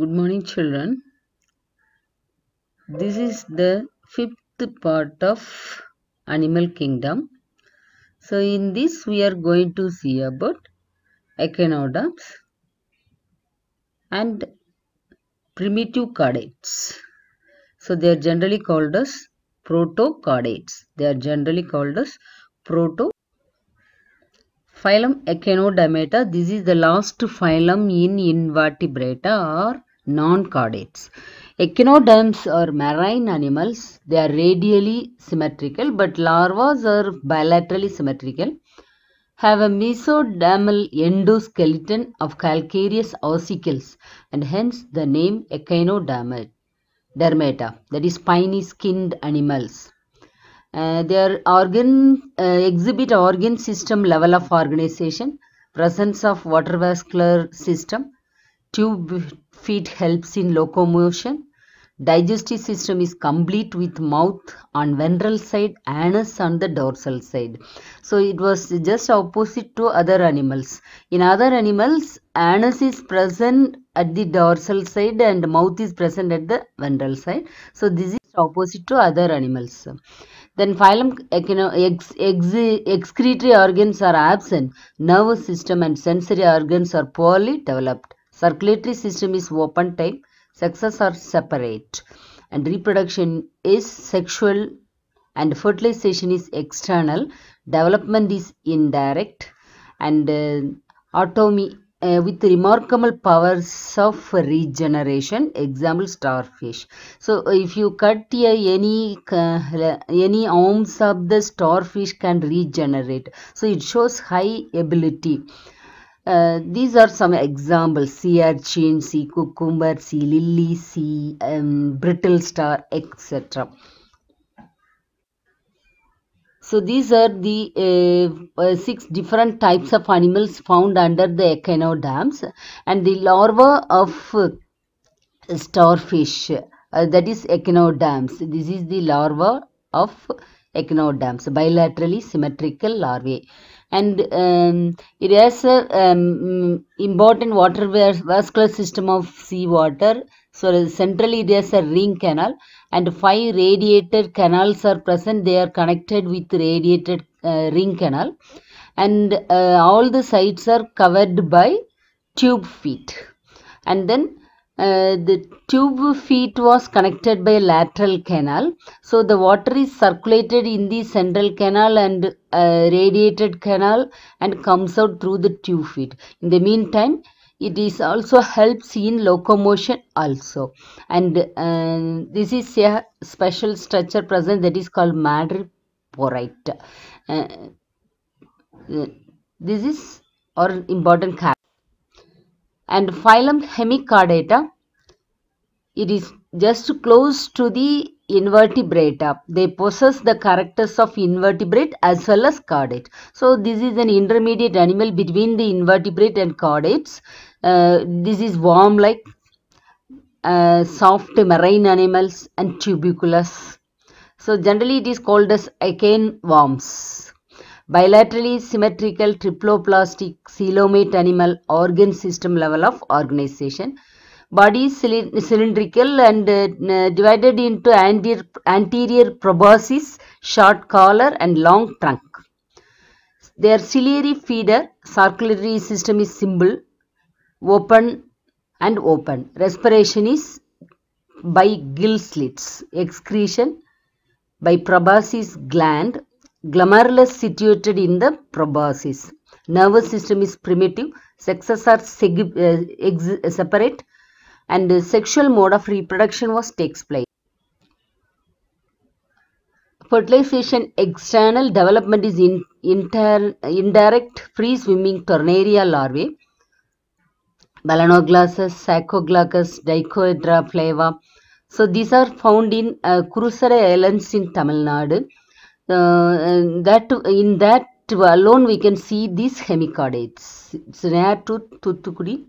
Good morning children. This is the fifth part of animal kingdom. So in this we are going to see about echinoderms and primitive chordates. So they are generally called as protocaudates. They are generally called as proto phylum Echinodermata. This is the last phylum in invertebrata or non-chordates. Echinoderms are marine animals. They are radially symmetrical but larvas are bilaterally symmetrical. Have a mesodermal endoskeleton of calcareous ossicles and hence the name echinodermata that is spiny skinned animals. Uh, their organ uh, exhibit organ system level of organization, presence of water vascular system, tube Feet helps in locomotion. Digestive system is complete with mouth on ventral side, anus on the dorsal side. So it was just opposite to other animals. In other animals, anus is present at the dorsal side and mouth is present at the ventral side. So this is opposite to other animals. Then phylum, you know, ex, ex, excretory organs are absent. Nervous system and sensory organs are poorly developed. Circulatory system is open type, sexes are separate and reproduction is sexual and fertilization is external, development is indirect and uh, automy uh, with remarkable powers of regeneration example starfish so if you cut here any uh, any arms of the starfish can regenerate so it shows high ability uh, these are some examples sea urchin, sea cucumber, sea lily, sea um, brittle star, etc. So these are the uh, uh, six different types of animals found under the echinoderm's and the larva of uh, starfish uh, that is echinoderm's. This is the larva of echinoderm's. bilaterally symmetrical larvae and um, it has a um, important water vascular system of seawater. So centrally there is a ring canal and five radiated canals are present. They are connected with radiated uh, ring canal and uh, all the sides are covered by tube feet. And then uh, the tube feet was connected by lateral canal. So the water is circulated in the central canal and uh, radiated canal and comes out through the tube feet. In the meantime, it is also helps in locomotion also. And uh, this is a special structure present that is called madreporite. Uh, uh, this is or important and phylum hemicardata it is just close to the invertebrata. They possess the characters of invertebrate as well as chordate. So this is an intermediate animal between the invertebrate and chordates. Uh, this is worm-like, uh, soft marine animals and tuberculous. So generally it is called as achain worms bilaterally symmetrical triploplastic coelomate animal organ system level of organization. Body cylindrical and uh, divided into anterior, anterior proboscis, short collar and long trunk. Their ciliary feeder, circulatory system is simple, open and open. Respiration is by gill slits, excretion by proboscis gland Glomerulus situated in the proboscis. Nervous system is primitive. Sexes are uh, separate and the sexual mode of reproduction was takes place. Fertilization external development is in, inter, indirect free swimming ternaria larvae. Balanoglossus, Psychoglossus, Dicoedra flava. So these are found in uh, islands in Tamil Nadu uh, that in that alone we can see these hemichordates. It's to Thuthukudi.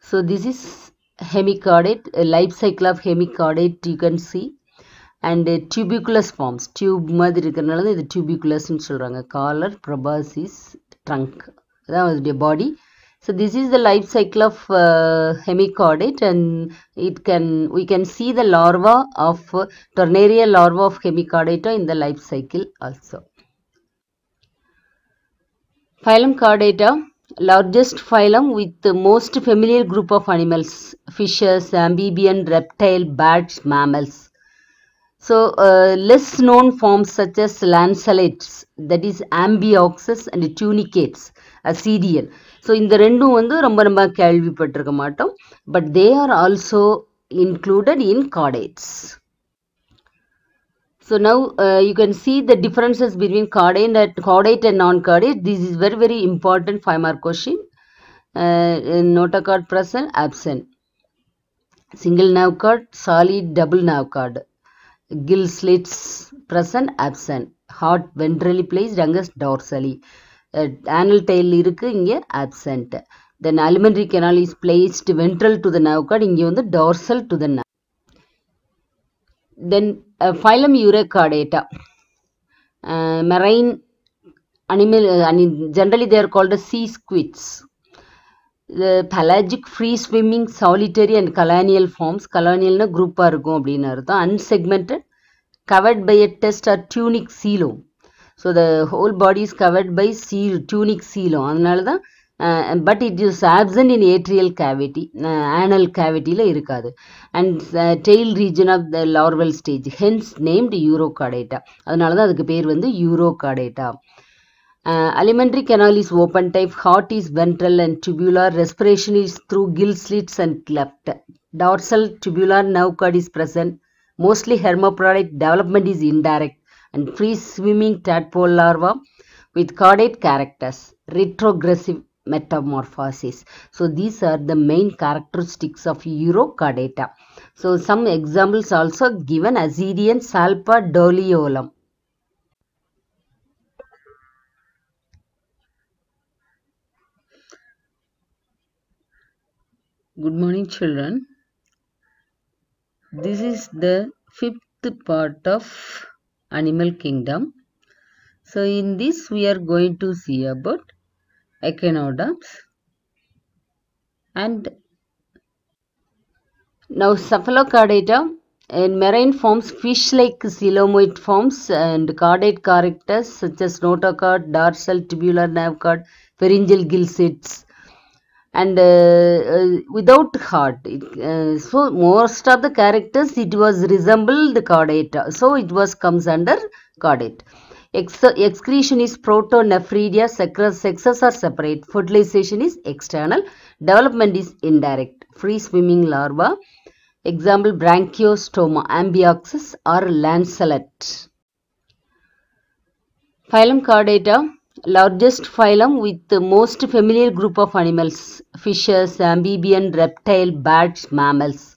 So this is hemichordate, a life cycle of hemichordate you can see. and tubicolous forms forms. மாதிரி இருக்கிறனால the இது டியூபிகுலஸ்ன்னு சொல்கிறாங்க proboscis, trunk. That was the body. So this is the life cycle of uh, hemichordate and it can we can see the larva of uh, ternaria larva of hemichordata in the life cycle also. Phylum chordata largest phylum with the most familiar group of animals fishes amphibian reptile bats mammals so uh, less known forms such as lanceolates that is ambioxus and tunicates serial so இந்த ரெண்டும் வந்து ரொம்ப நம்ம கேள்விப்பட்டிருக்க மாட்டோம் but they are also included in chordates So now uh, you can see the differences between chordate and, chordate and non-chordate. This is very very important 5 mark question. Uh, nota chord present, absent. Single nerve chord, solid double nerve chord. Gill slits present, absent. Heart ventrally placed, youngest dorsally. Anal tail இருக்குது இங்கே absent then alimentary canal is placed ventral to the nerve cord இங்கே வந்து dorsal to the nerve then phylum Urochordata marine animal அனி generally they're called sea squirts pelagic free swimming solitary and colonial forms கலானியல்னா குரூப்பாக இருக்கும் அப்படின்னு அர்த்தம் unsegmented covered by a test or tunic coelom So the whole body is covered by seal, tunic seal. Uh, but it is absent in atrial cavity, uh, anal cavity. And uh, tail region of the larval stage, hence named urocardata. That is why it is urocardata. Uh, alimentary canal is open type, heart is ventral and tubular, respiration is through gill slits and cleft. Dorsal tubular nerve is present, mostly hermaphrodite development is indirect and free swimming tadpole larva with caudate characters, retrogressive metamorphosis. So these are the main characteristics of Eurocardata. So some examples also given Assyrian Salpa doliolum. Good morning children. This is the fifth part of animal kingdom. So in this we are going to see about echinoderms and now cephalocardata in marine forms fish like coelomoid forms and caudate characters such as notochord, dorsal tubular nerve cord, pharyngeal gill sets and uh, uh, without heart. It, uh, so most of the characters it was resemble the chordata. So it was comes under chordate. Ex excretion is protonephridia, sexes, sexes are separate. Fertilization is external. Development is indirect. Free swimming larva. Example branchiostoma, ambioxus or lancelet. Phylum Chordata largest phylum with the most familiar group of animals fishes amphibian reptile bats mammals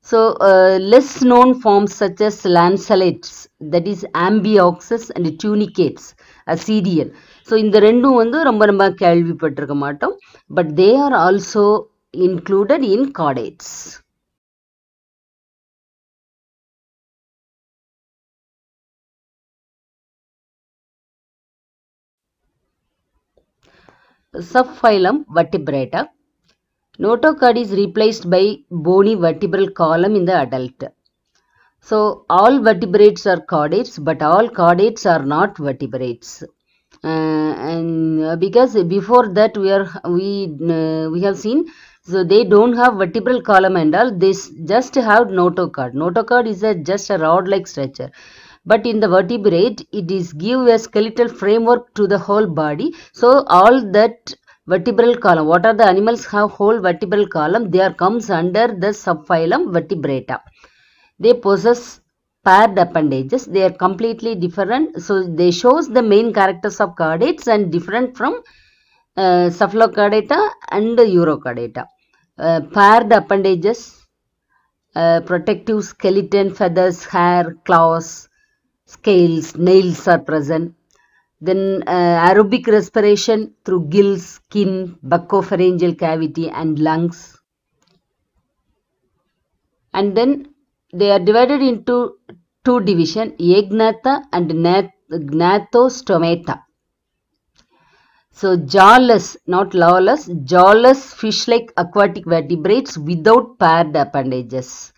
so uh, less known forms such as lancelets, that is ambioxus and tunicates a cereal so இந்த ரெண்டும் வந்து ரொம்ப ரொம்ப கேள்விப்பட்டிருக்க மாட்டோம் but they are also included in chordates. subphylum vertebrata. Notochord is replaced by bony vertebral column in the adult. So all vertebrates are chordates but all chordates are not vertebrates. Uh, and uh, because before that we are we uh, we have seen so they don't have vertebral column and all they just have notochord. Notochord is a, just a rod like structure but in the vertebrate it is give a skeletal framework to the whole body so all that vertebral column what are the animals have whole vertebral column they are comes under the subphylum vertebrata they possess paired appendages they are completely different so they shows the main characters of chordates and different from uh, cephalochordata and urochordata uh, paired appendages uh, protective skeleton feathers hair claws scales, nails are present. Then uh, aerobic respiration through gills, skin, buccopharyngeal cavity and lungs. And then they are divided into two division, egnatha and Gnathostomata. So jawless, not lawless, jawless fish-like aquatic vertebrates without paired appendages.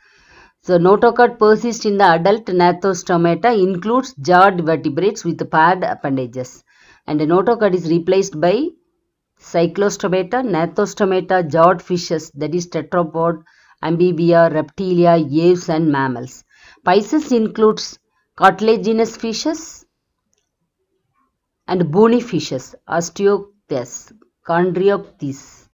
So notochord persists in the adult nathostomata includes jawed vertebrates with paired appendages. And the notochord is replaced by cyclostomata, nathostomata, jawed fishes that is tetrapod, amphibia, reptilia, apes and mammals. Pisces includes cartilaginous fishes and bony fishes, osteochthys, chondriopthysis.